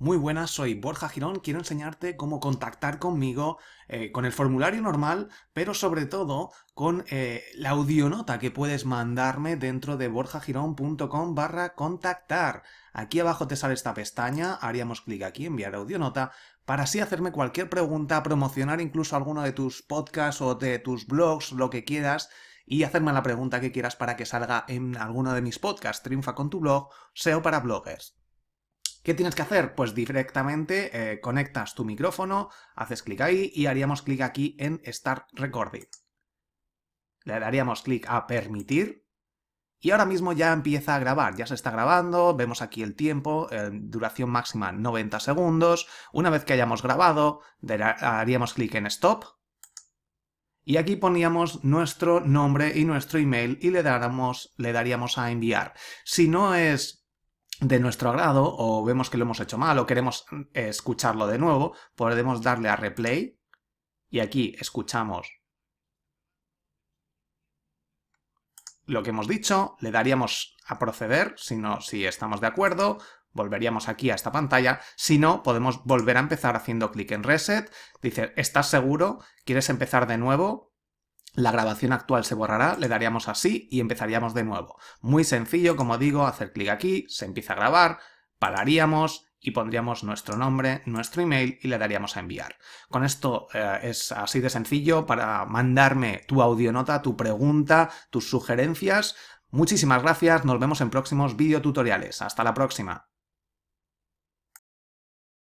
Muy buenas, soy Borja Girón, quiero enseñarte cómo contactar conmigo eh, con el formulario normal, pero sobre todo con eh, la audionota que puedes mandarme dentro de borjagirón.com barra contactar. Aquí abajo te sale esta pestaña, haríamos clic aquí, enviar audionota, para así hacerme cualquier pregunta, promocionar incluso alguno de tus podcasts o de tus blogs, lo que quieras, y hacerme la pregunta que quieras para que salga en alguno de mis podcasts, Triunfa con tu blog, SEO para bloggers. ¿qué tienes que hacer? Pues directamente eh, conectas tu micrófono, haces clic ahí y haríamos clic aquí en Start Recording. Le daríamos clic a Permitir. Y ahora mismo ya empieza a grabar, ya se está grabando, vemos aquí el tiempo, eh, duración máxima 90 segundos. Una vez que hayamos grabado, haríamos clic en Stop. Y aquí poníamos nuestro nombre y nuestro email y le, le daríamos a enviar. Si no es de nuestro agrado o vemos que lo hemos hecho mal o queremos mm, escucharlo de nuevo, podemos darle a replay y aquí escuchamos lo que hemos dicho, le daríamos a proceder si, si estamos de acuerdo, volveríamos aquí a esta pantalla, si no, podemos volver a empezar haciendo clic en reset, dice, ¿estás seguro? ¿Quieres empezar de nuevo? la grabación actual se borrará, le daríamos así y empezaríamos de nuevo. Muy sencillo, como digo, hacer clic aquí, se empieza a grabar, pararíamos y pondríamos nuestro nombre, nuestro email y le daríamos a enviar. Con esto eh, es así de sencillo para mandarme tu audionota, tu pregunta, tus sugerencias. Muchísimas gracias, nos vemos en próximos videotutoriales. Hasta la próxima.